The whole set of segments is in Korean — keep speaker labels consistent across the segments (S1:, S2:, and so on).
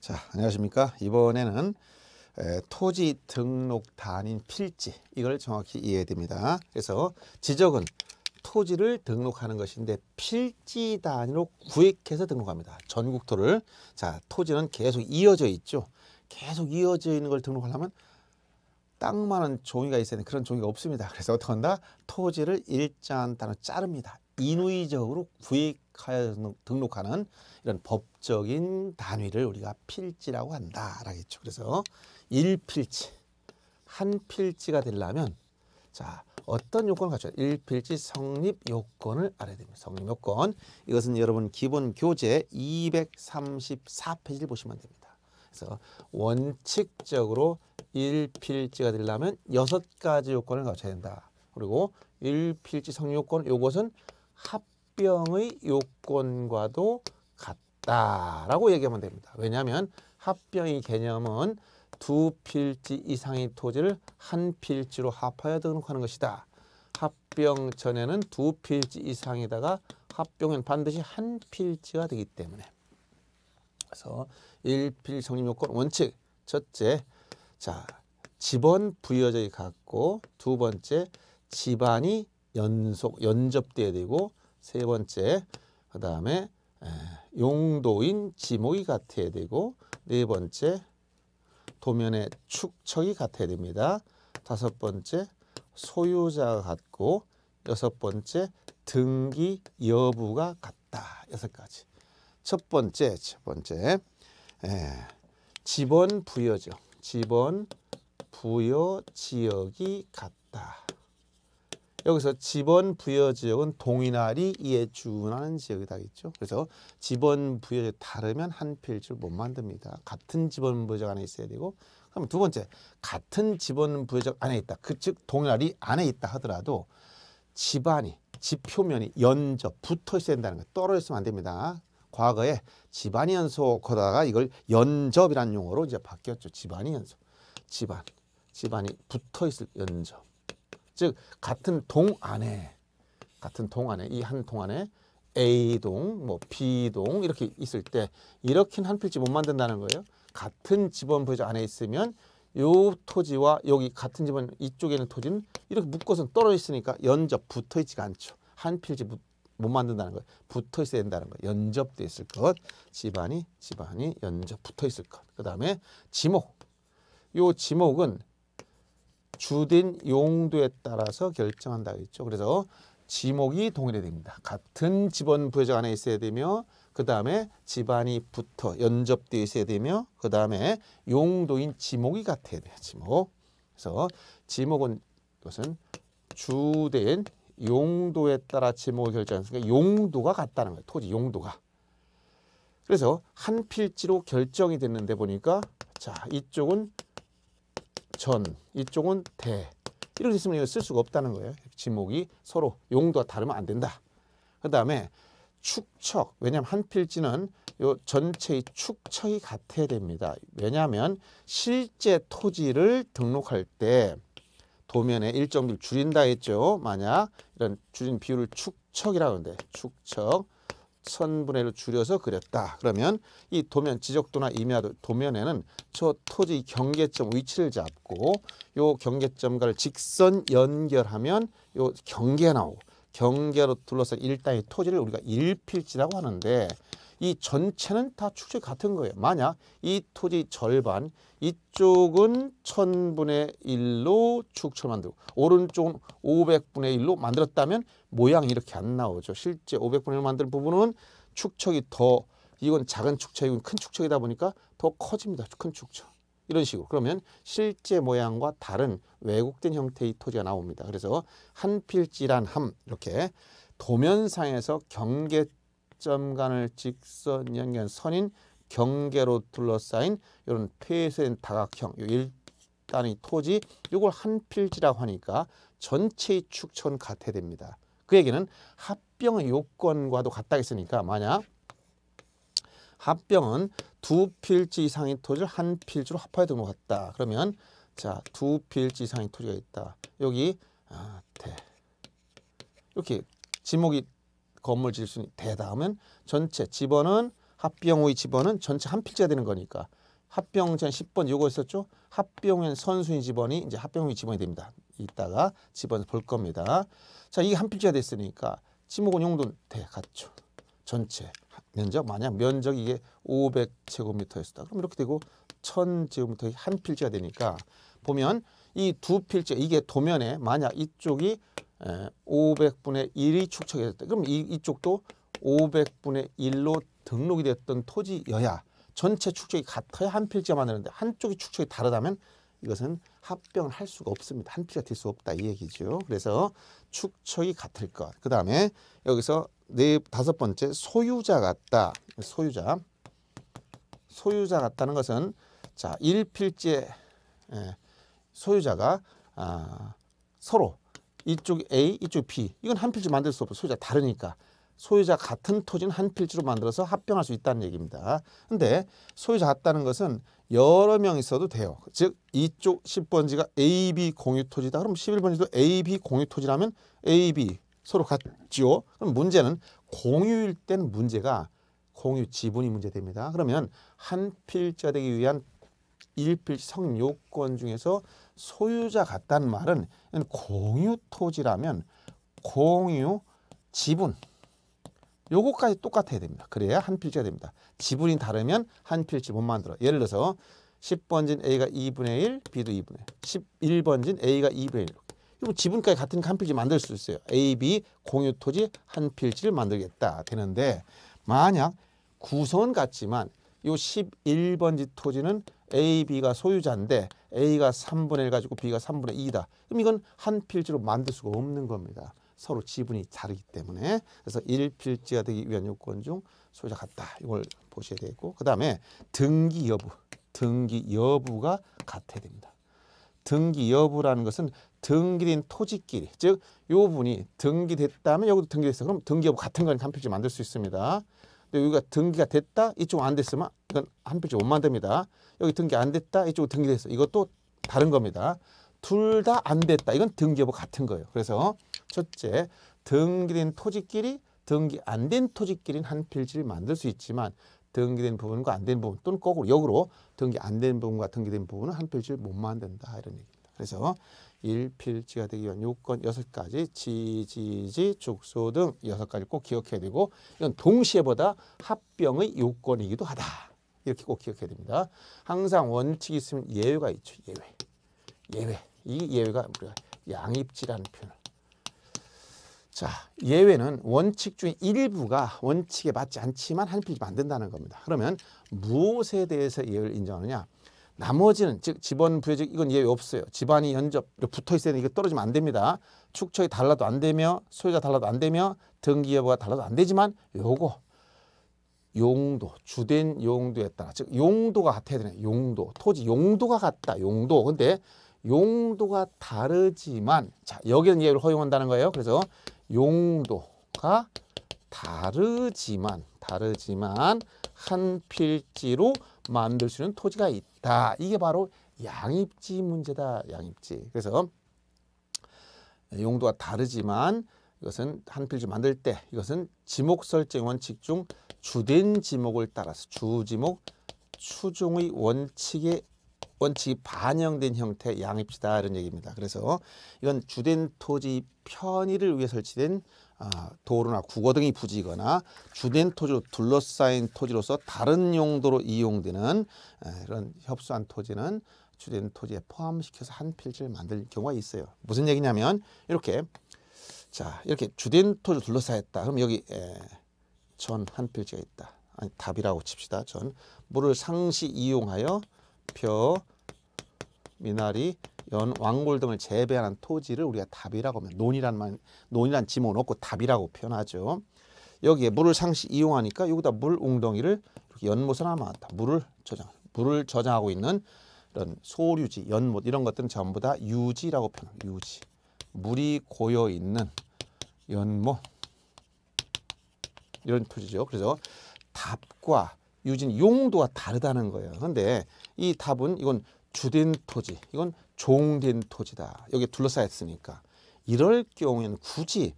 S1: 자, 안녕하십니까. 이번에는 토지 등록 단인 필지 이걸 정확히 이해해야 됩니다. 그래서 지적은 토지를 등록하는 것인데 필지 단위로 구획해서 등록합니다. 전국토를. 자, 토지는 계속 이어져 있죠. 계속 이어져 있는 걸 등록하려면 땅만은 종이가 있어야 되는 그런 종이가 없습니다. 그래서 어떻게 한다? 토지를 일자한 단위로 자릅니다. 인위적으로 구획 등록하여 등록하는 이런 법적인 단위를 우리가 필지라고 한다. 라겠죠. 그래서 일필지한 필지가 되려면 자, 어떤 요건을 갖춰야 일필지 성립 요건을 알아야 됩니다. 성립 요건. 이것은 여러분 기본 교재 234페이지를 보시면 됩니다. 그래서 원칙적으로 일필지가 되려면 여섯 가지 요건을 갖춰야 된다. 그리고 일필지 성립 요건 요것은 합 합병의 요건과도 같다라고 얘기하면 됩니다. 왜냐하면 합병의 개념은 두 필지 이상의 토지를 한 필지로 합하여 등록하는 것이다. 합병 전에는 두 필지 이상에다가 합병은 반드시 한 필지가 되기 때문에 그래서 일필 성립 요건 원칙 첫째 자 집원 부여적이 같고 두 번째 집안이 연속 연접돼야 되고 세 번째 그 다음에 용도인 지목이 같아야 되고 네 번째 도면의 축척이 같아야 됩니다. 다섯 번째 소유자가 같고 여섯 번째 등기 여부가 같다. 여섯 가지. 첫 번째, 첫 번째 예, 지번 부여죠. 지번 부여 지역이 같다. 여기서 지번 부여 지역은 동이나리 이에 준하는 지역이 다겠죠. 그래서 지번 부여 다르면 한 필지를 못 만듭니다. 같은 지번 부여적 안에 있어야 되고 그럼 두 번째 같은 지번 부여적 안에 있다. 그 즉 동이나리 안에 있다 하더라도 집안이 지표면이 연접 붙어 있어야 된다는 거 떨어져 있으면 안 됩니다. 과거에 집안이 연소 거다가 이걸 연접이라는 용어로 이제 바뀌었죠. 집안이 연소. 집안. 집안이 붙어 있을 연접. 즉 같은 동 안에 같은 동 안에 이 한 동 안에 A동, 뭐 B동 이렇게 있을 때이렇게한 필지 못 만든다는 거예요. 같은 집원 부여 안에 있으면 요 토지와 여기 같은 집원 이쪽에 있는 토지는 이렇게 묶어서 떨어져 있으니까 연접 붙어 있지가 않죠. 한 필지 못, 못 만든다는 거예요. 붙어 있어야 된다는 거예요. 연접돼 있을 것, 집안이 집안이 연접 붙어 있을 것. 그다음에 지목. 요 지목은 주된 용도에 따라서 결정한다 했죠. 그래서 지목이 동일해 됩니다. 같은 집원 부여적 안에 있어야 되며 그 다음에 집안이 붙어 연접되어 있어야 되며 그 다음에 용도인 지목이 같아야 돼요. 지목. 그래서 지목은 이것은 주된 용도에 따라 지목을 결정하니까 용도가 같다는 거예요. 토지 용도가. 그래서 한 필지로 결정이 됐는데 보니까 자 이쪽은 전, 이쪽은 대. 이렇게 있으면 이거 쓸 수가 없다는 거예요. 지목이 서로 용도가 다르면 안 된다. 그 다음에 축척. 왜냐하면 한 필지는 요 전체의 축척이 같아야 됩니다. 왜냐하면 실제 토지를 등록할 때 도면에 일정 비율 줄인다 했죠. 만약 이런 줄인 비율을 축척이라고 하는데 축척. 천분의 1로 줄여서 그렸다. 그러면 이 도면, 지적도나 임야도 도면에는 저 토지 경계점 위치를 잡고 요 경계점과를 직선 연결하면 요 경계 나오고 경계로 둘러싼 일단의 토지를 우리가 일필지라고 하는데 이 전체는 다 축적 같은 거예요. 만약 이 토지 절반, 이쪽은 1 0 0 0분의1로축을 만들고 오른쪽은 5 0 0분의1로 만들었다면 모양이 이렇게 안 나오죠. 실제 5 0 0분의1로 만든 부분은 축척이 더 이건 작은 축척이고 큰 축척이다 보니까 더 커집니다. 큰 축척. 이런 식으로 그러면 실제 모양과 다른 왜곡된 형태의 토지가 나옵니다. 그래서 한 필지란 함 이렇게 도면상에서 경계 접점간을 직선 연결 선인 경계로 둘러싸인 이런 폐쇄된 다각형 일단의 토지 이걸 한 필지라고 하니까 전체의 축천 같아 됩니다. 그 얘기는 합병의 요건과도 같다겠으니까 만약 합병은 두 필지 이상의 토지를 한 필지로 합하여 등록했다. 그러면 자두 필지 이상의 토지가 있다. 여기 아, 대. 이렇게 지목이 건물 지을 수대다 하면 전체 집원은 합병호의 집원은 전체 한 필지가 되는 거니까 합병 전 10번 요거 있었죠? 합병엔 선수인 집원이 이제 합병호의 집원이 됩니다. 이따가 집원 볼 겁니다. 자, 이게 한 필지가 됐으니까 지목은 용돈 대갖죠. 전체 면적 만약 면적이 이게 500제곱미터였다. 그럼 이렇게 되고 1000제곱미터의 한 필지가 되니까 보면 이 두 필지 이게 도면에 만약 이쪽이 500분의 예, 1이 축척이 됐다. 그럼 이, 이쪽도 500분의 1로 등록이 됐던 토지여야 전체 축척이 같아야 한 필지가 만드는데 한쪽이 축척이 다르다면 이것은 합병을 할 수가 없습니다. 한 필지가 될수 없다 이 얘기죠. 그래서 축척이 같을 것. 그 다음에 여기서 네 다섯 번째 소유자 같다. 소유자. 소유자 같다는 것은 자 일필지의 예, 소유자가 아, 서로 이쪽 A, 이쪽 B. 이건 한 필지 만들 수 없어. 소유자 다르니까. 소유자 같은 토지는 한 필지로 만들어서 합병할 수 있다는 얘기입니다. 근데 소유자 같다는 것은 여러 명 있어도 돼요. 즉 이쪽 10번지가 AB 공유 토지다. 그럼 11번지도 AB 공유 토지라면 AB 서로 같지요. 그럼 문제는 공유일 땐 문제가 공유 지분이 문제됩니다. 그러면 한 필자 되기 위한 일 필 성요건 중에서 소유자 같다는 말은 공유 토지라면 공유 지분 요거까지 똑같아야 됩니다. 그래야 한 필지가 됩니다. 지분이 다르면 한 필지 못 만들어. 예를 들어서 10번진 A가 2분의 1, B도 2분의 1. 11번진 A가 2분의 1. 그럼 지분까지 같은 한 필지 만들 수 있어요. A, B 공유 토지 한 필지를 만들겠다 되는데 만약 구선 같지만 요 11번지 토지는 A, B가 소유자인데 A가 3분의 1 가지고 B가 3분의 2다. 그럼 이건 한 필지로 만들 수가 없는 겁니다. 서로 지분이 다르기 때문에 그래서 1필지가 되기 위한 요건 중 소유자 같다. 이걸 보셔야 되고 그 다음에 등기 여부, 등기 여부가 같아야 됩니다. 등기 여부라는 것은 등기된 토지끼리 즉요 분이 등기됐다면 여기도 등기됐어 그럼 등기 여부 같은 거니한 필지 만들 수 있습니다 근데 여기가 등기가 됐다 이쪽 안 됐으면 이건 한지씩못 만듭니다. 여기 등기 안 됐다. 이쪽으로 등기 됐어. 이것도 다른 겁니다. 둘 다 안 됐다. 이건 등기여부 같은 거예요. 그래서 첫째, 등기된 토지끼리 등기 안 된 토지끼리는 한 필지를 만들 수 있지만 등기된 부분과 안 된 부분 또는 거꾸로 역으로 등기 안 된 부분과 등기된 부분은 한 필지를 못 만든다. 이런 얘기입니다. 그래서 일필지가 되기 위한 요건 여섯 가지 지지지, 축소 등 여섯 가지를 꼭 기억해야 되고 이건 동시에보다 합병의 요건이기도 하다. 이렇게 꼭 기억해야 됩니다. 항상 원칙이 있으면 예외가 있죠. 예외. 예외. 이 예외가 우리가 양입지라는 표현을. 자, 예외는 원칙 중 일부가 원칙에 맞지 않지만 한 필이 만든다는 겁니다. 그러면 무엇에 대해서 예외를 인정하느냐? 나머지는 즉 집원 부여직 이건 예외 없어요. 집안이 연접 붙어 있어야 되는 이거 떨어지면 안 됩니다. 축척이 달라도 안 되며 소유가 달라도 안 되며 등기여부가 달라도 안 되지만 요거 용도, 주된 용도에 따라 즉 용도가 같아야 되네. 용도, 토지 용도가 같다. 용도. 근데 용도가 다르지만 자 여기는 얘를 허용한다는 거예요. 그래서 용도가 다르지만 다르지만 한 필지로 만들 수 있는 토지가 있다. 이게 바로 양입지 문제다. 양입지. 그래서 용도가 다르지만 이것은 한 필지 만들 때 이것은 지목 설정 원칙 중 주된 지목을 따라서 주지목 추종의 원칙에 원칙이 반영된 형태 양입시다 이런 얘기입니다. 그래서 이건 주된 토지 편의를 위해 설치된 아, 도로나 국어 등이 부지거나 주된 토지로 둘러싸인 토지로서 다른 용도로 이용되는 이런 협소한 토지는 주된 토지에 포함시켜서 한 필지를 만들 경우가 있어요. 무슨 얘기냐면 이렇게 자 이렇게 주된 토를 둘러싸였다. 그럼 여기 에, 예, 전한 필지가 있다. 아니 답이라고 칩시다. 전 물을 상시 이용하여 벼, 미나리, 연, 왕골 등을 재배하는 토지를 우리가 답이라고 하면 논이란 말 논이란 지문 놓고 답이라고 표현하죠. 여기에 물을 상시 이용하니까 여기다 물 웅덩이를 연못을 하나 왔다. 물을 저장 물을 저장하고 있는 이런 소류지, 연못 이런 것들은 전부 다 유지라고 표현. 유지 물이 고여 있는 연못 이런 표지죠. 그래서 답과 유진 용도가 다르다는 거예요. 그런데 이 답은 이건 주된 토지, 이건 종된 토지다. 여기 둘러싸였으니까. 이럴 경우에는 굳이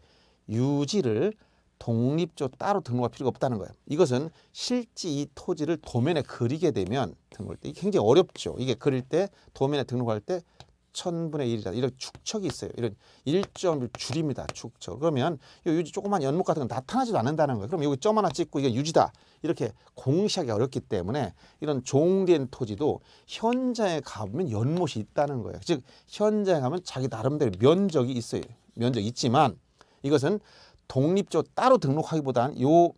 S1: 유지를 독립조 따로 등록할 필요가 없다는 거예요. 이것은 실제 이 토지를 도면에 그리게 되면 등록할 때 굉장히 어렵죠. 이게 그릴 때 도면에 등록할 때 천분의 일이다 이런 축척이 있어요. 이런 일점을 줄입니다. 축척. 그러면 이 유지 조그만 연못 같은 건 나타나지도 않는다는 거예요. 그럼 여기 점 하나 찍고 이게 유지다. 이렇게 공시하기 어렵기 때문에 이런 종된 토지도 현장에 가보면 연못이 있다는 거예요. 즉 현장에 가면 자기 나름대로 면적이 있어요. 면적이 있지만 이것은 독립조 따로 등록하기보다는 요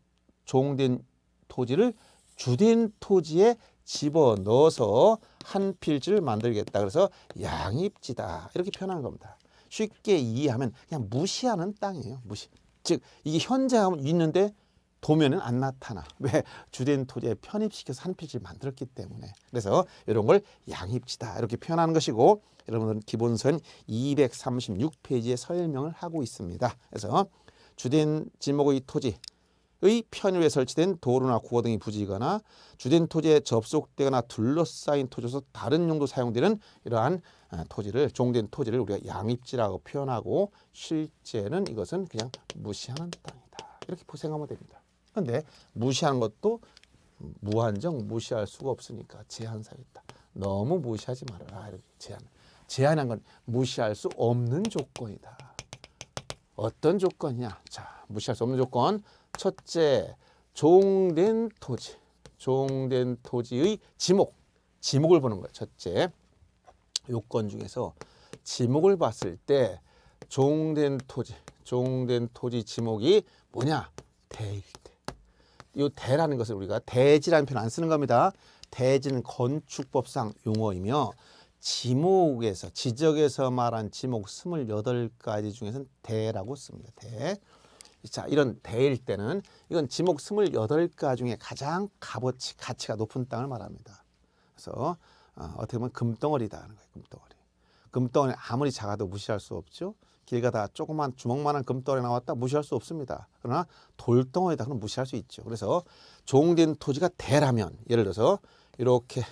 S1: 종된 토지를 주된 토지에 집어넣어서 한 필지를 만들겠다. 그래서 양입지다. 이렇게 표현한 겁니다. 쉽게 이해하면 그냥 무시하는 땅이에요. 무시. 즉 이게 현재 있는데 도면은 안 나타나. 왜? 주된 토지에 편입시켜서 한 필지를 만들었기 때문에. 그래서 이런 걸 양입지다 이렇게 표현하는 것이고 여러분들은 기본서는 236페이지에 설명을 하고 있습니다. 그래서 주된 지목의 토지 의 편유에 설치된 도로나 구어 등이 부지거나 주된 토지에 접속되거나 둘러싸인 토지에서 다른 용도 사용되는 이러한 아, 토지를 종된 토지를 우리가 양입지라고 표현하고 실제는 이것은 그냥 무시하는 땅이다. 이렇게 생각하면 됩니다. 그런데 무시하는 것도 무한정 무시할 수가 없으니까 제한사유 다 너무 무시하지 말아라. 이렇게 제한. 제한한 건 무시할 수 없는 조건이다. 어떤 조건이냐? 자, 무시할 수 없는 조건. 첫째, 종된 토지. 종된 토지의 지목. 지목을 보는 거예요. 첫째, 요건 중에서 지목을 봤을 때 종된 토지, 종된 토지 지목이 뭐냐? 대일 대. 이 대라는 것을 우리가 대지라는 표현 안 쓰는 겁니다. 대지는 건축법상 용어이며 지목에서 지적에서 말한 지목 스물 가지 중에서는 대라고 씁니다. 대. 자, 이런 대일 때는 이건 지목 28가 중에 가장 값어치, 가치가 높은 땅을 말합니다. 그래서 어, 어떻게 보면 금덩어리다 하는 거예요. 금덩어리. 금덩어리 아무리 작아도 무시할 수 없죠. 길 가다 조그만 주먹만한 금덩어리 나왔다 무시할 수 없습니다. 그러나 돌덩어리다 그럼 무시할 수 있죠. 그래서 조된 토지가 대라면 예를 들어서 이렇게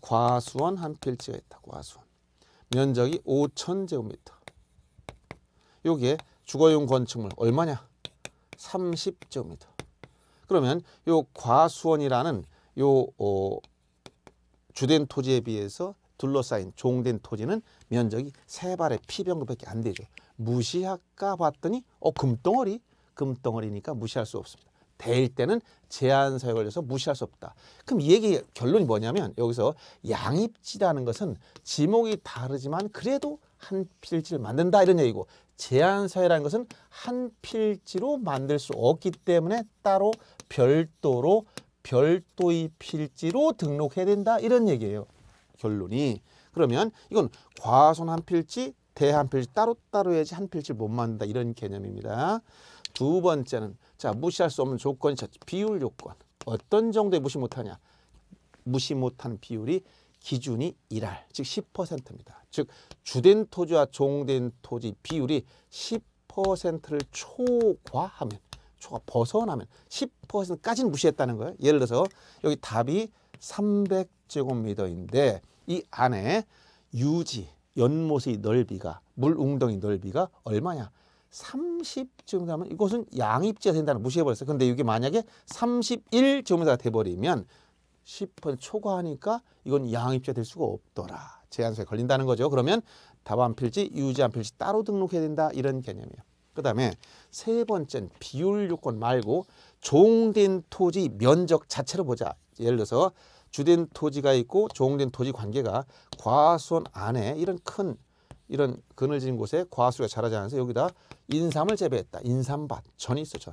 S1: 과수원 한 필지가 있다. 과수원. 면적이 5천 제곱미터. 여기에 주거용 건축물 얼마냐? 30조입니다. 그러면 요 과수원이라는 요 어, 주된 토지에 비해서 둘러싸인 종된 토지는 면적이 세 발의 피변급밖에 안 되죠. 무시할까 봤더니 어 금덩어리? 금덩어리니까 무시할 수 없습니다. 대일 때는 제한 사에 걸려서 무시할 수 없다. 그럼 이 얘기 결론이 뭐냐면 여기서 양입지라는 것은 지목이 다르지만 그래도 한 필지를 만든다 이런 얘기고 제한서열라는 것은 한 필지로 만들 수 없기 때문에 따로 별도로 별도의 필지로 등록해야 된다 이런 얘기예요. 결론이 그러면 이건 과손 한 필지, 대한 필지 따로따로 해야지 한 필지 못 만든다 이런 개념입니다. 두 번째는 자 무시할 수 없는 조건이 비율 요건 어떤 정도에 무시 못하냐 무시 못하는 비율이 기준이 1할, 즉 10%입니다. 즉 주된 토지와 종된 토지 비율이 10%를 초과하면, 초과 벗어나면 10%까지는 무시했다는 거예요. 예를 들어서 여기 답이 300제곱미터인데 이 안에 유지, 연못의 넓이가, 물웅덩이 넓이가 얼마냐? 30제곱미터 하면 이것은 양입지가 된다는 무시해버렸어요. 근데 이게 만약에 31제곱미터가 돼버리면 10% 초과하니까 이건 양입주될 수가 없더라. 제한서에 걸린다는 거죠. 그러면 답안 필지, 유지안 필지 따로 등록해야 된다 이런 개념이에요. 그 다음에 세 번째는 비율 요건 말고 종된 토지 면적 자체를 보자. 예를 들어서 주된 토지가 있고 종된 토지 관계가 과수원 안에 이런 큰 이런 그늘진 곳에 과수가 자라지 않아서 여기다 인삼을 재배했다. 인삼밭, 전이 있어 전.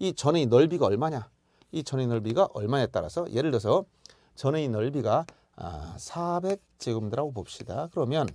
S1: 이 전의 넓이가 얼마냐? 이 전의 넓이가 얼마에 따라서 예를 들어서 전의 넓이가 아, 400제곱미터라고 봅시다. 그러면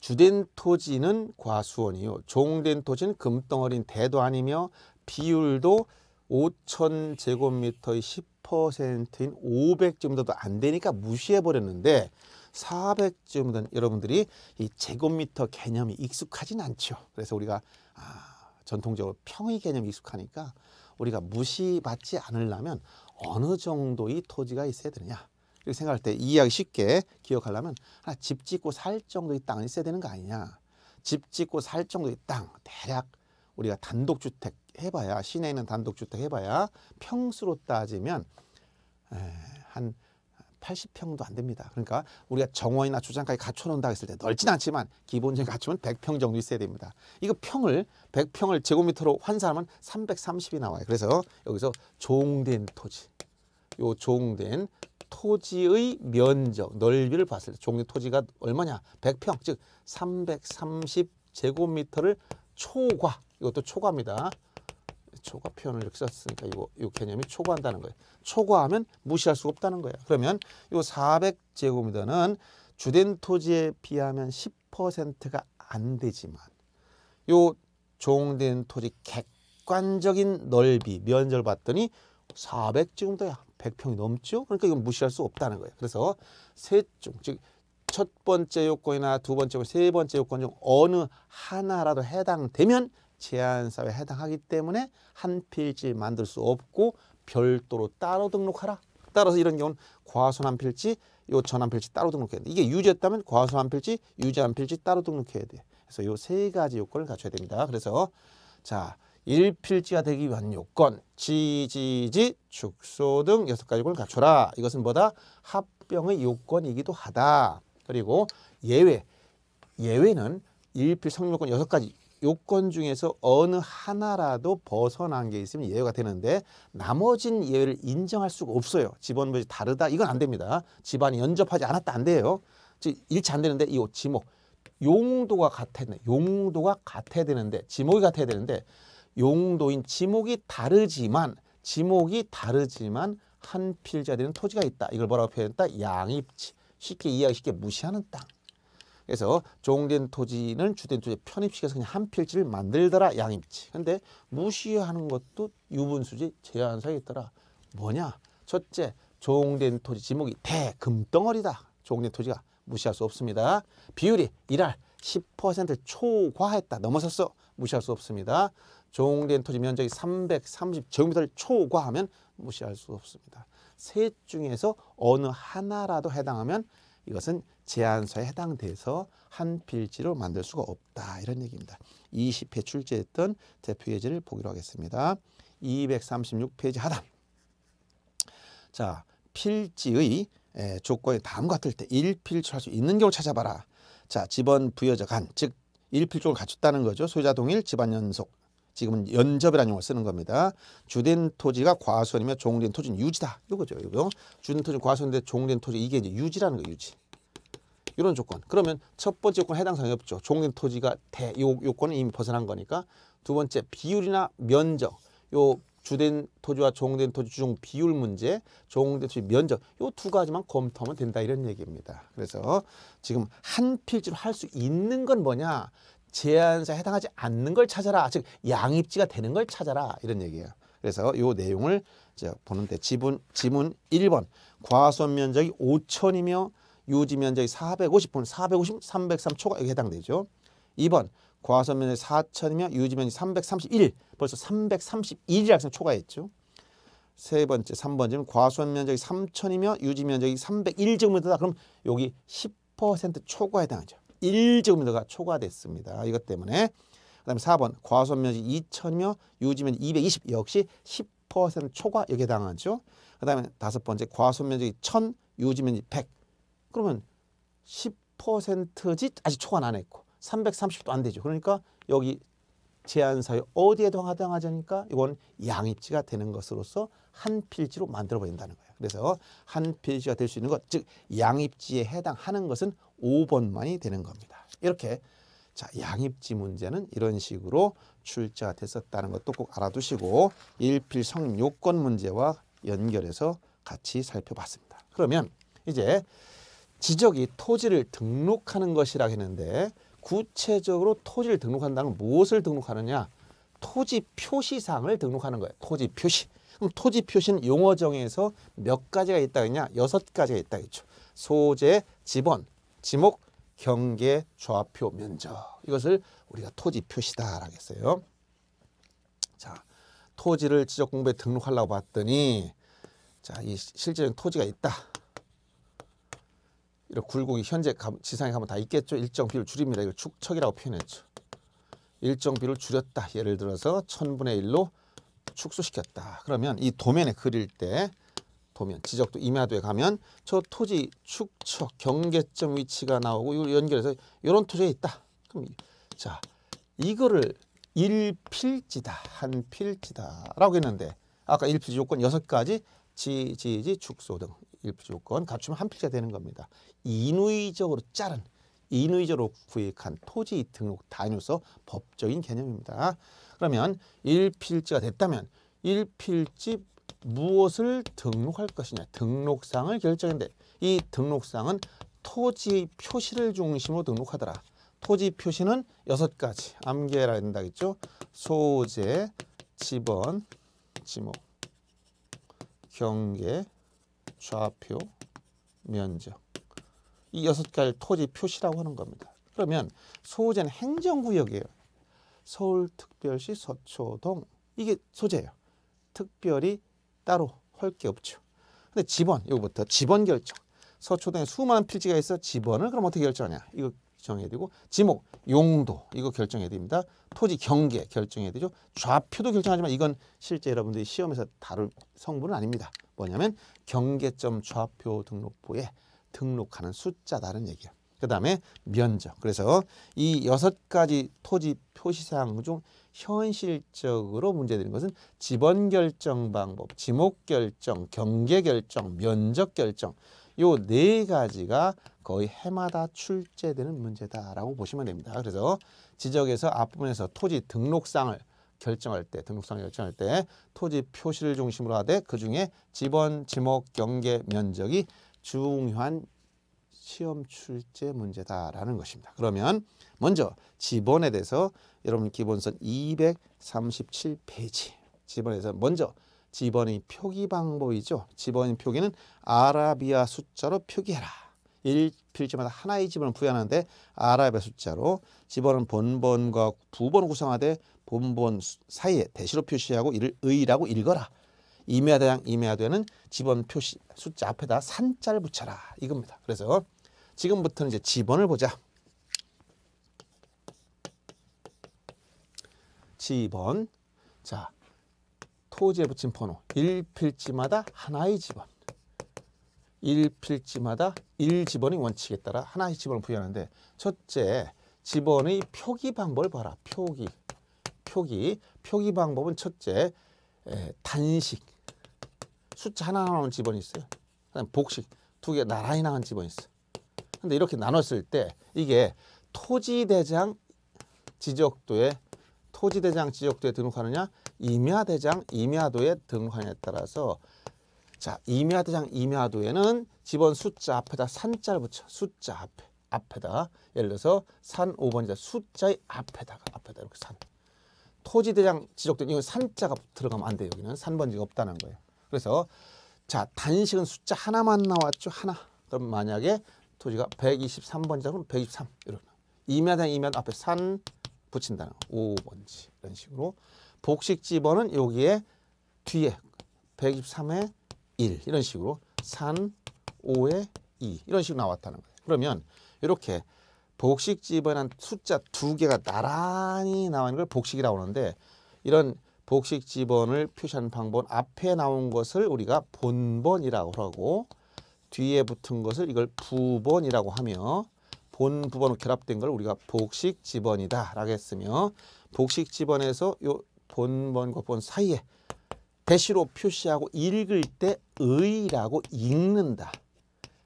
S1: 주된 토지는 과수원이요. 종된 토지는 금덩어리인 대도 아니며 비율도 5천 제곱미터의 10%인 500제곱미터도 안 되니까 무시해버렸는데 400제곱미터는 여러분들이 이 제곱미터 개념이 익숙하진 않죠. 그래서 우리가 아, 전통적으로 평의 개념이 익숙하니까 우리가 무시받지 않으려면 어느 정도의 토지가 있어야 되느냐 이렇게 생각할 때이 이야기 쉽게 기억하려면 집 짓고 살 정도의 땅이 있어야 되는 거 아니냐 집 짓고 살 정도의 땅 대략 우리가 단독주택 해봐야 시내에 있는 단독주택 해봐야 평수로 따지면 한 80평도 안 됩니다. 그러니까 우리가 정원이나 주장까지 갖춰놓는다 했을 때 넓진 않지만 기본적인 갖추면 100평 정도 있어야 됩니다. 이거 평을 100평을 제곱미터로 환산하면 330이 나와요. 그래서 여기서 종된 토지, 요종된 토지의 면적, 넓이를 봤을 때 종된 토지가 얼마냐? 100평, 즉 330제곱미터를 초과, 이것도 초과입니다. 초과 표현을 이렇게 썼으니까 이거 이 개념이 초과한다는 거예요. 초과하면 무시할 수 없다는 거예요. 그러면 이 400제곱미터는 주된 토지에 비하면 10%가 안 되지만 요조된 토지 객관적인 넓이 면적을 봤더니 400제곱미터야. 100평이 넘죠. 그러니까 이건 무시할 수 없다는 거예요. 그래서 셋중 즉첫 번째 요건이나 두 번째 세 번째 요건 중 어느 하나라도 해당되면 제한사회에 해당하기 때문에 한 필지 만들 수 없고 별도로 따로 등록하라. 따라서 이런 경우는 과순 한 필지, 요전환 필지 따로 등록해야 돼. 이게 유지했다면 과순 한 필지, 유지 한 필지 따로 등록해야 돼. 그래서 요 세 가지 요건을 갖춰야 됩니다. 그래서 자 일필지가 되기 위한 요건, 지지지, 축소 등 여섯 가지 요건을 갖춰라. 이것은 뭐다? 합병의 요건이기도 하다. 그리고 예외, 예외는 일필 성요건 여섯 가지 요건 중에서 어느 하나라도 벗어난 게 있으면 예외가 되는데 나머진 예외를 인정할 수가 없어요. 집안이 다르다 이건 안 됩니다. 집안이 연접하지 않았다 안 돼요. 일치 안 되는데 이 지목 용도가 같아야 용도가 같아야 되는데 지목이 같아야 되는데 용도인 지목이 다르지만 지목이 다르지만 한 필자 되는 토지가 있다. 이걸 뭐라고 표현했다? 양입지. 쉽게 이해하기 쉽게 무시하는 땅. 그래서 종된 토지는 주된 토지에 편입시켜서 그냥 한 필지를 만들더라 양입지. 근데 무시하는 것도 유분수지 제한사에 있더라. 뭐냐? 첫째, 종된 토지 지목이 대금덩어리다. 종된 토지가 무시할 수 없습니다. 비율이 일할 10%를 초과했다. 넘어섰어. 무시할 수 없습니다. 종된 토지 면적이 330제곱미터를 초과하면 무시할 수 없습니다. 셋 중에서 어느 하나라도 해당하면 이것은 제안서에 해당돼서 한 필지로 만들 수가 없다 이런 얘기입니다. 20회 출제했던 대표예제를 보기로 하겠습니다. 236페이지 하단 자 필지의 조건이 다음과 같을 때 1필출 할수 있는 경우 찾아봐라. 자 집원 부여적 한즉 1필조를 갖췄다는 거죠. 소유자 동일 집안 연속 지금은 연접이라는 용어를 쓰는 겁니다. 주된 토지가 과수원이며 종된 토지는 유지다. 이거죠. 이거. 주된 토지 과수원인데 종된 토지 이게 이제 유지라는 거예요 유지. 이런 조건. 그러면 첫 번째 요건 해당 사항이 없죠. 종된 토지가 대 요, 요건은 이미 벗어난 거니까. 두 번째 비율이나 면적. 요 주된 토지와 종된 토지 주종 비율 문제, 종된 토지 면적 요 두 가지만 검토하면 된다 이런 얘기입니다. 그래서 지금 한 필지로 할 수 있는 건 뭐냐? 제한사 해당하지 않는 걸 찾아라. 즉 양입지가 되는 걸 찾아라 이런 얘기예요. 그래서 요 내용을 이제 보는데 지분 지문 1번 과수원 면적이 5천이며 유지 면적이 450분 450 303초가 여기 해당되죠. 2번 과수원 면적이 4천이며 유지 면적이 331 벌써 331이라서 초과했죠. 세 번째, 3번 지문 과수원 면적이 3천이며 유지 면적이 301 제곱미터다. 그럼 여기 10% 초과에 해당하죠. 1제곱미터가 초과됐습니다. 이것 때문에 그다음에 4번 과수원 면적 2,000여 유지면 220 역시 10% 초과 여기에 당하죠 그다음에 다섯 번째 과수원 면적이 1,000 유지면 100 그러면 10%지 아직 초과는 안 했고 330도 안 되죠. 그러니까 여기 제한사유 어디에도 해당하지 않으니까 이건 양입지가 되는 것으로서 한 필지로 만들어 버린다는 거예요. 그래서 한 필지가 될 수 있는 것, 즉 양입지에 해당하는 것은 5번만이 되는 겁니다. 이렇게 자 양입지 문제는 이런 식으로 출제가 됐었다는 것도 꼭 알아두시고 일필 성 요건 문제와 연결해서 같이 살펴봤습니다. 그러면 이제 지적이 토지를 등록하는 것이라 했는데 구체적으로 토지를 등록한다는 무엇을 등록하느냐? 토지 표시상을 등록하는 거예요. 토지 표시. 그럼 토지 표시는 용어 정의에서 몇 가지가 있다 했냐? 여섯 가지가 있다 했죠. 소재, 집원, 지목 경계 좌표 면적 이것을 우리가 토지 표시다라고 했어요. 자, 토지를 지적 공부에 등록하려고 봤더니 자, 이 실제는 토지가 있다. 이런 굴곡이 현재 지상에 가면 다 있겠죠. 일정 비율 줄입니다. 이걸 축척이라고 표현했죠. 일정 비율을 줄였다. 예를 들어서 천분의일로 축소시켰다. 그러면 이 도면에 그릴 때 보면 지적도 임야도에 가면 저 토지 축척 경계점 위치가 나오고 이걸 연결해서 이런 토지에 있다. 그럼 자 이거를 일필지다 한 필지다라고 했는데 아까 일필지 조건 여섯 가지 지지지 축소 등 일필지 조건 갖추면 한 필지가 되는 겁니다. 인위적으로 자른 인위적으로 구획한 토지 등록 단위로서 법적인 개념입니다. 그러면 일필지가 됐다면 일필지 무엇을 등록할 것이냐 등록상을 결정했는데 이 등록상은 토지 표시를 중심으로 등록하더라 토지 표시는 여섯 가지 암기해라 된다겠죠 소재, 지번, 지목, 경계, 좌표, 면적 이 여섯 가지 토지 표시라고 하는 겁니다 그러면 소재는 행정구역이에요 서울특별시 서초동 이게 소재예요 특별히 따로 할 게 없죠. 근데 집원, 이거부터 집원 결정. 서초동에 수많은 필지가 있어 집원을 그럼 어떻게 결정하냐. 이거 정해야 되고 지목, 용도 이거 결정해야 됩니다. 토지 경계 결정해야 되죠. 좌표도 결정하지만 이건 실제 여러분들이 시험에서 다룰 성분은 아닙니다. 뭐냐면 경계점 좌표 등록부에 등록하는 숫자다는 얘기예요. 그 다음에 면적. 그래서 이 여섯 가지 토지 표시사항 중 현실적으로 문제되는 것은 지번 결정 방법, 지목 결정, 경계 결정, 면적 결정 요 네 가지가 거의 해마다 출제되는 문제다라고 보시면 됩니다. 그래서 지적에서 앞부분에서 토지 등록상을 결정할 때 등록상 결정할 때 토지 표시를 중심으로 하되 그중에 지번, 지목, 경계, 면적이 중요한 시험 출제 문제다라는 것입니다. 그러면 먼저 지번에 대해서 여러분 기본선 237페이지 지번에서 먼저 지번의 표기 방법이죠. 지번의 표기는 아라비아 숫자로 표기해라. 1필지마다 하나의 지번을 부여하는데 아라비아 숫자로 지번은 본번과 부번 구성하되 본번 사이에 대시로 표시하고 이를 의라고 읽어라. 임야 대항 임야 되는 지번 표시 숫자 앞에다 산자를 붙여라 이겁니다. 그래서 지금부터는 이제 지번을 보자. 지번. 자, 토지에 붙인 번호. 1필지마다 하나의 지번. 1필지마다 1지번이 원칙에 따라 하나의 지번을 부여하는데 첫째, 지번의 표기 방법을 봐라. 표기. 표기. 표기 방법은 첫째, 단식. 숫자 하나 나오는 지번이 있어요. 복식. 두 개 나란히 나간 지번이 있어요. 근데 이렇게 나눴을 때 이게 토지대장 지적도에 토지대장 지적도에 등록하느냐 임야대장 임야도에 등록하느냐에 따라서 자 임야대장 임야도에는 집원 숫자 앞에다 산자를 붙여 숫자 앞에 앞에다 예를 들어서 산 5번이다 숫자의 앞에다가 앞에다 이렇게 산 토지대장 지적도 이건 산자가 들어가면 안 돼요 여기는 산번지가 없다는 거예요 그래서 자 단식은 숫자 하나만 나왔죠 하나 그럼 만약에 토지가 123번지다 그럼 123 이렇게 이면 이면 앞에 산 붙인다는 거. 5번지 이런 식으로 복식 집어는 여기에 뒤에 123에 1 이런 식으로 산 5에 2 이런 식으로 나왔다는 거예요. 그러면 이렇게 복식 집어한 숫자 두 개가 나란히 나와 있는 걸 복식이라고 하는데 이런 복식 집어을 표시하는 방법 앞에 나온 것을 우리가 본번이라고 하고 뒤에 붙은 것을 이걸 부번이라고 하며 본 부번으로 결합된 걸 우리가 복식 지번이다 라고 했으며 복식 지번에서 요 본번과 본 사이에 대시로 표시하고 읽을 때 의라고 읽는다.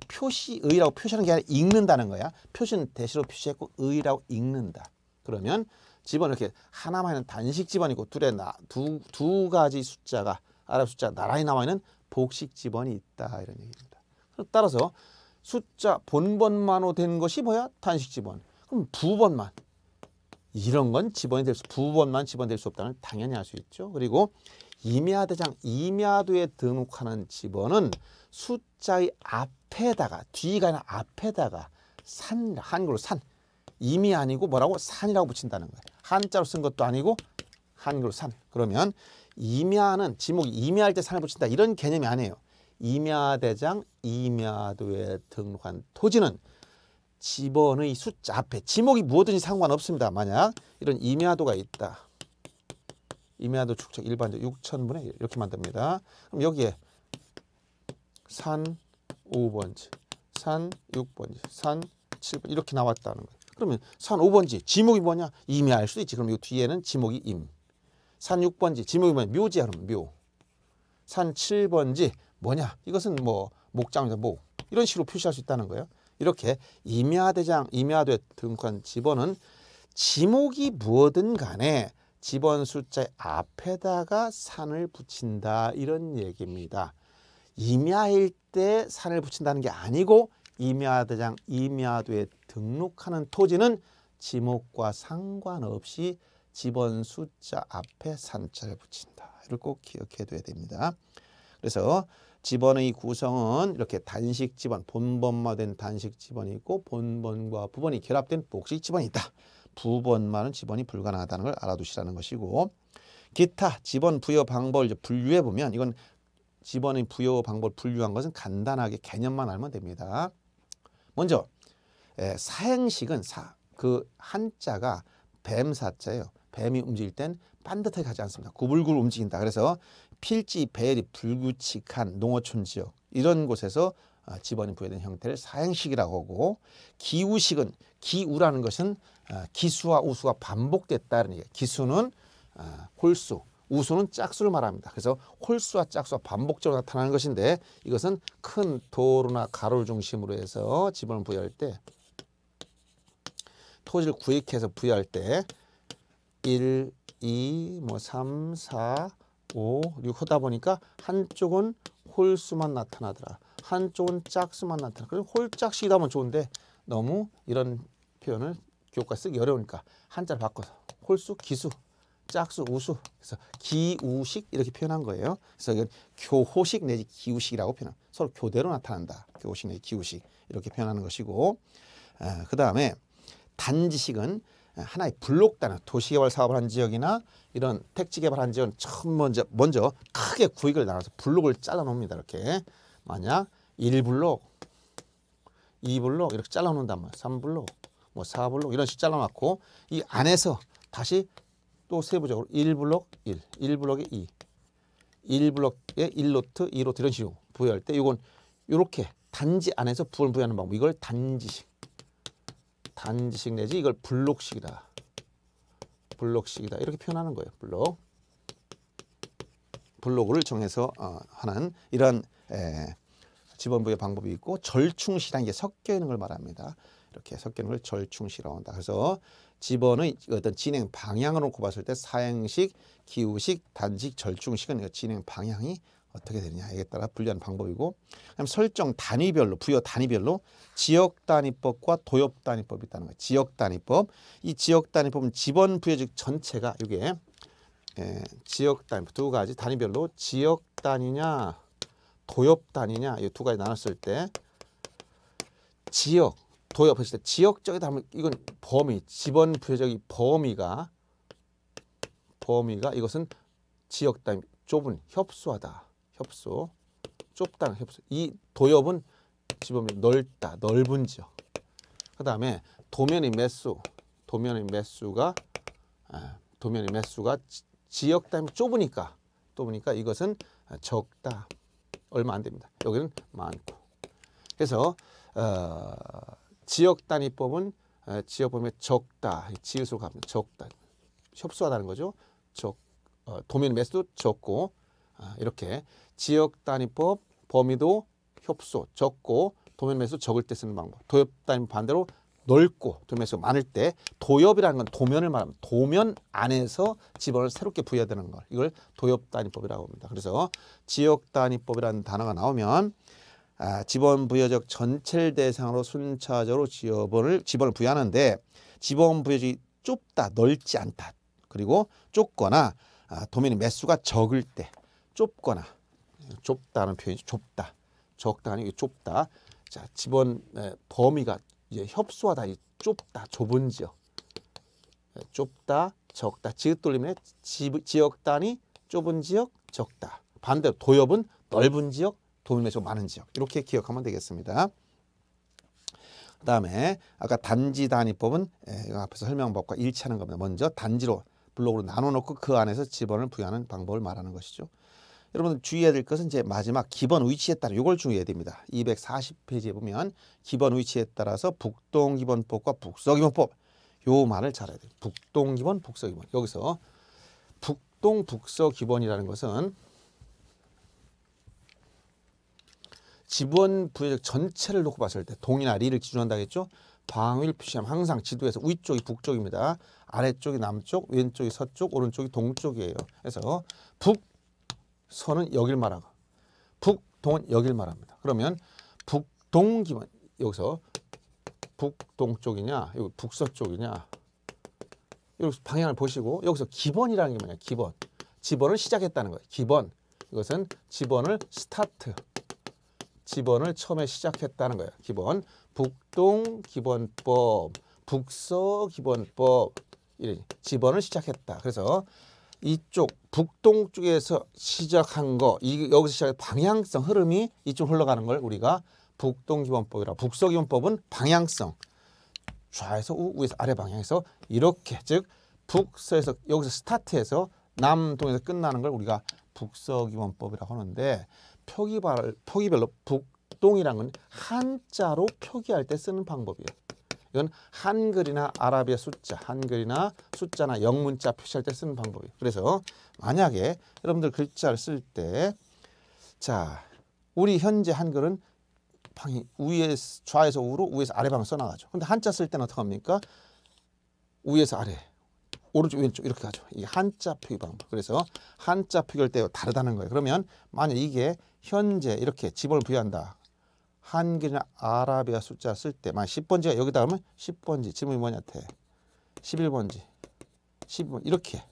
S1: 표시의라고 표시하는 게 아니라 읽는다는 거야. 표시는 대시로 표시했고 의라고 읽는다. 그러면 집원 이렇게 하나만 있 단식 집번이고 둘에 나, 두, 두 가지 숫자가 아랍 숫자 나란히 나와 있는 복식 집번이 있다 이런 얘기입니다. 따라서 숫자 본번만호 된 것이 뭐야? 단식 집원. 그럼 부번만. 이런 건 집원이 될 수, 부번만 집원될 수 없다는 당연히 알 수 있죠. 그리고 임야대장, 임야도에 등록하는 집원은 숫자의 앞에다가, 뒤가 아니라 앞에다가 산, 한글로 산. 임이 아니고 뭐라고? 산이라고 붙인다는 거예요. 한자로 쓴 것도 아니고 한글로 산. 그러면 임야는 지목 임야할 때 산을 붙인다. 이런 개념이 아니에요. 임야대장 임야도에 등환 토지는 집원의 숫자 앞에 지목이 무엇든지 상관없습니다. 만약 이런 임야도가 있다. 임야도 축척 일반적 6천분의 1 이렇게 만듭니다. 그럼 여기에 산 5번지, 산 6번지, 산 7번지 이렇게 나왔다는 거예요. 그러면 산 5번지 지목이 뭐냐? 임야일 수도 있지. 그럼 이 뒤에는 지목이 임. 산 6번지 지목이 뭐냐? 묘지 하면 묘. 산 7번지 뭐냐? 이것은 뭐 목장이다 목 이런 식으로 표시할 수 있다는 거예요. 이렇게 임야대장, 임야대 등권 집어은 지목이 무엇든 간에 집원 숫자 앞에다가 산을 붙인다 이런 얘기입니다. 임야일 때 산을 붙인다는 게 아니고 임야대장, 임야도에 등록하는 토지는 지목과 상관없이 집원 숫자 앞에 산자를 붙인다. 이를 꼭 기억해둬야 됩니다. 그래서 집원의 구성은 이렇게 단식 집원, 본번화된 단식 집원이 있고 본번과 부번이 결합된 복식 집원이 있다. 부번만은 집원이 불가능하다는 걸 알아두시라는 것이고 기타 집원 부여 방법을 분류해 보면 이건 집원의 부여 방법을 분류한 것은 간단하게 개념만 알면 됩니다. 먼저 에, 사행식은 사, 그 한자가 뱀사자예요. 뱀이 움직일 땐 반듯하게 가지 않습니다. 구불구불 움직인다. 그래서 필지, 배이 불규칙한 농어촌 지역 이런 곳에서 아, 집안이 부여된 형태를 사행식이라고 하고 기우식은 기우라는 것은 아, 기수와 우수가 반복됐다는 얘기예요. 기수는 아, 홀수, 우수는 짝수를 말합니다. 그래서 홀수와 짝수가 반복적으로 나타나는 것인데 이것은 큰 도로나 가로를 중심으로 해서 집안을 부여할 때 토지를 구획해서 부여할 때 1, 2, 뭐 3, 4, 5, 6 하다 보니까 한쪽은 홀수만 나타나더라. 한쪽은 짝수만 나타나. 그럼 홀짝식이다 하면 좋은데 너무 이런 표현을 교과 쓰기 어려우니까 한자를 바꿔서 홀수, 기수, 짝수, 우수. 그래서 기우식 이렇게 표현한 거예요. 그래서 이건 교호식 내지 기우식이라고 표현. 서로 교대로 나타난다. 교호식 내지 기우식 이렇게 표현하는 것이고 아, 그 다음에 단지식은 예, 하나의 블록단위 도시개발 사업을 한 지역이나 이런 택지 개발한 지역은 처음 먼저 먼저 크게 구획을 나눠서 블록을 잘라 놓습니다. 이렇게 만약 1블록, 2블록 이렇게 잘라 놓는다면이 3블록, 뭐 4블록 이런 식 잘라 놓고 이 안에서 다시 또 세부적으로 1블록 1, 1블록에 2, 1블록에 1로트, 2로트 이런 식으로 부여할 때 이건 이렇게 단지 안에서 부을 부여하는 방법. 이걸 단지식. 단지식 내지 이걸 블록식이다. 블록식이다. 이렇게 표현하는 거예요. 블록. 블록을 정해서 어, 하는 이런 지번부의 방법이 있고 절충시라는 게 섞여 있는 걸 말합니다. 이렇게 섞여있는걸 절충시라고 한다. 그래서 집어는 어떤 진행 방향을 놓고 봤을때 사행식, 기후식 단식, 절충식은 진행 방향이 어떻게 되느냐 에 따라 분류하는 방법이고 그다음 설정 단위별로 부여 단위별로 지역 단위법과 도협 단위법이 있다는 거예요. 지역 단위법 이 지역 단위법은 지번 부여 직 전체가 이게 예, 지역 단위 두 가지 단위별로 지역 단위냐 도협 단위냐 이 두 가지 나눴을 때 지역 도엽 했을 때 지역적이다 하 이건 범위 지번 부여직 범위가 범위가 이것은 지역 단위 좁은 협소하다. 협소, 좁다는 협소. 이 도엽은 집어보면 넓다, 넓은 지역. 그 다음에 도면의 매수, 도면의 매수가 아, 도면의 매수가 지역 단위 좁으니까 좁으니까 이것은 적다. 얼마 안 됩니다. 여기는 많고. 그래서 어, 지역 단위법은 어, 지역 범위 적다. 지읒으로 가면 적다. 협소하다는 거죠. 적 어, 도면 의 매수도 적고 아, 이렇게 지역 단위법 범위도 협소 적고 도면매수 적을 때 쓰는 방법 도협 단위 반대로 넓고 도면매수 많을 때도협이라는건 도면을 말하면 도면 안에서 지번을 새롭게 부여되는 걸 이걸 도협 단위법이라고 합니다. 그래서 지역 단위법이라는 단어가 나오면 아, 지번 부여적 전체를 대상으로 순차적으로 지역을 지번을 부여하는데 지번 부여적이 좁다 넓지 않다 그리고 좁거나 아, 도면이 매수가 적을 때 좁거나 좁다는 표현이 좁다. 적당히 이게 좁다. 자, 집원 범위가 이제 협소하다. 좁다. 좁은 지역. 좁다, 적다. 지읒 돌림에 지역 단위 좁은 지역, 적다. 반대로 도엽은 넓은 지역, 도움이 좀 많은 지역. 이렇게 기억하면 되겠습니다. 그 다음에 아까 단지 단위법은 앞에서 설명법과 일치하는 겁니다. 먼저 단지로 블록으로 나눠놓고 그 안에서 집원을 부여하는 방법을 말하는 것이죠. 여러분 주의해야 될 것은 이제 마지막 기본 위치에 따라 이걸 주의해야 됩니다. 240페이지에 보면 기본 위치에 따라서 북동 기본법과 북서 기본법 요 말을 잘해야 돼요. 북동 기본, 북서 기본. 여기서 북동 북서 기본이라는 것은 지원 부여적 전체를 놓고 봤을 때 동이나 리를 기준한다고 했죠. 방위를 표시하면 항상 지도에서 위쪽이 북쪽입니다. 아래쪽이 남쪽, 왼쪽이 서쪽, 오른쪽이 동쪽이에요. 그래서 북 서는 여길 말하고 북동은 여길 말합니다. 그러면 북동 기반 여기서 북동 쪽이냐 여기 북서 쪽이냐 여기 방향을 보시고 여기서 기본이라는 게 뭐냐 기본 지번을 시작했다는 거예요. 기본 이것은 지번을 스타트 지번을 처음에 시작했다는 거예요. 기본 북동 기본법 북서 기본법 지번을 시작했다. 그래서 이쪽 북동 쪽에서 시작한 거, 이, 여기서 시작한 방향성 흐름이 이쪽 흘러가는 걸 우리가 북동 기본법이라 북서 기본법은 방향성 좌에서 우, 우에서 아래 방향에서 이렇게 즉 북서에서 여기서 스타트해서 남동에서 끝나는 걸 우리가 북서 기본법이라고 하는데 표기발 표기별로 북동이란 건 한자로 표기할 때 쓰는 방법이에요. 이건 한글이나 아랍의 숫자, 한글이나 숫자나 영문자 표시할 때 쓰는 방법이. 에요 그래서 만약에 여러분들 글자를 쓸 때 자, 우리 현재 한글은 방이 위에 서 좌에서 우로 위에서 아래 방을 써나가죠. 근데 한자 쓸 때는 어떻게 합니까? 위에서 아래, 오른쪽 왼쪽 이렇게 가죠. 이 한자 표기 방법. 그래서 한자 표기할 때 다르다는 거예요. 그러면 만약 이게 현재 이렇게 집을 부여한다. 한글이나 아라비아 숫자 쓸 때만 10번지가 여기다 하면 10번지 지문이 뭐냐 돼. 11번지 12번 이렇게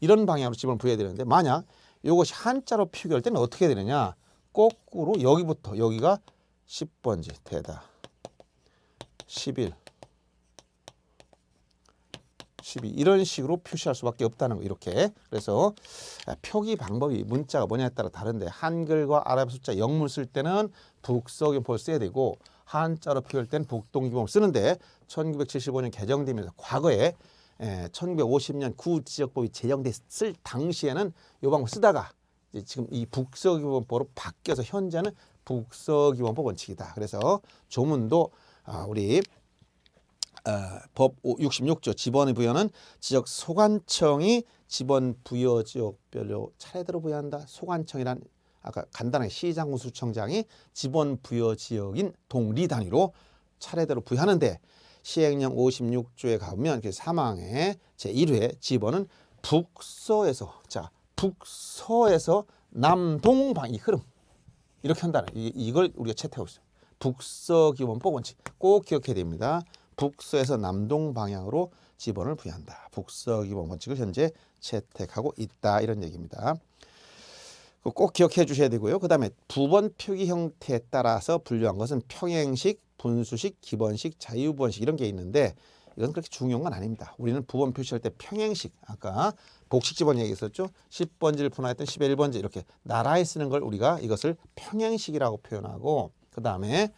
S1: 이런 방향으로 집을 부여야 되는데 만약 이것이 한자로 표기할 때는 어떻게 되느냐 거꾸로 여기부터 여기가 10번지 되다 11 12 이런 식으로 표시할 수밖에 없다는 거 이렇게 그래서 아, 표기 방법이 문자가 뭐냐에 따라 다른데 한글과 아랍 숫자 영문 쓸 때는 북서기법을 써야 되고 한자로 표기할 때는 북동기법 을 쓰는데 1975년 개정되면서 과거에 1950년 예, 구지역법이 제정됐을 당시에는 이 방법 쓰다가 지금 이 북서기본법으로 바뀌어서 현재는 북서기본법 원칙이다. 그래서 조문도 아, 우리 어, 법 66조 지번의 부여는 지역 소관청이 지번 부여 지역별로 차례대로 부여한다. 소관청이란 아까 간단하게 시장 구수청장이 지번 부여 지역인 동리 단위로 차례대로 부여하는데 시행령 56조에 가면그 사망의 제1회 지번은 북서에서 자 북서에서 남동방이 흐름 이렇게 한다는 이, 이걸 우리가 채택하고 있어요. 북서기본법 원칙 꼭 기억해야 됩니다. 북서에서 남동 방향으로 지번을 부여한다. 북서 기본 원칙을 현재 채택하고 있다. 이런 얘기입니다. 꼭 기억해 주셔야 되고요. 그 다음에 부번 표기 형태에 따라서 분류한 것은 평행식, 분수식, 기본식, 자유부원식 이런 게 있는데 이건 그렇게 중요한 건 아닙니다. 우리는 부번 표시할 때 평행식, 아까 복식지번 얘기했었죠. 10번지를 분화했던 11번지 이렇게 나라에 쓰는 걸 우리가 이것을 평행식이라고 표현하고 그 다음에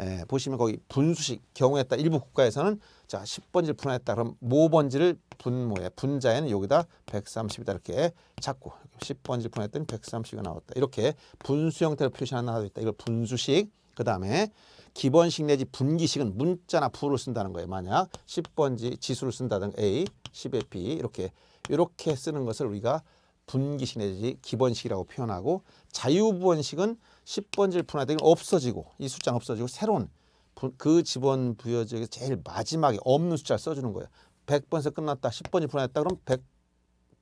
S1: 예, 보시면 거기 분수식 경우에 따라 일부 국가에서는 자 10번지를 분할했다 그럼 모번지를 분모에 분자에는 여기다 130이다 이렇게 잡고 10번지를 분할했더니 130이 나왔다 이렇게 분수 형태로 표시하는 하나도 있다 이걸 분수식 그 다음에 기본식 내지 분기식은 문자나 부를 쓴다는 거예요 만약 10번지 지수를 쓴다든가 A, 10의 B 이렇게 이렇게 쓰는 것을 우리가 분기식 내지 기본식이라고 표현하고 자유분원식은 10번지를 푼화되 없어지고 이 숫자는 없어지고 새로운 그 집원 부여 지역에서 제일 마지막에 없는 숫자를 써주는 거예요. 100번에서 끝났다. 10번이 분할했다. 그럼 100,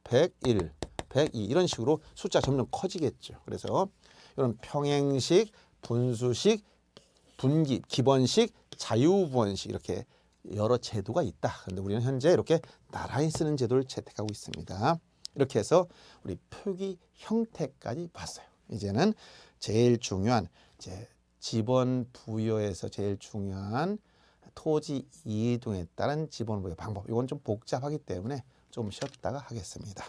S1: 101, 102 이런 식으로 숫자 점점 커지겠죠. 그래서 이런 평행식, 분수식, 분기, 기본식, 자유분식 이렇게 여러 제도가 있다. 그런데 우리는 현재 이렇게 나란히 쓰는 제도를 채택하고 있습니다. 이렇게 해서 우리 표기 형태까지 봤어요. 이제는 제일 중요한 이제 지번 부여에서 제일 중요한 토지 이동에 따른 지번 부여 방법. 이건 좀 복잡하기 때문에 좀 쉬었다가 하겠습니다.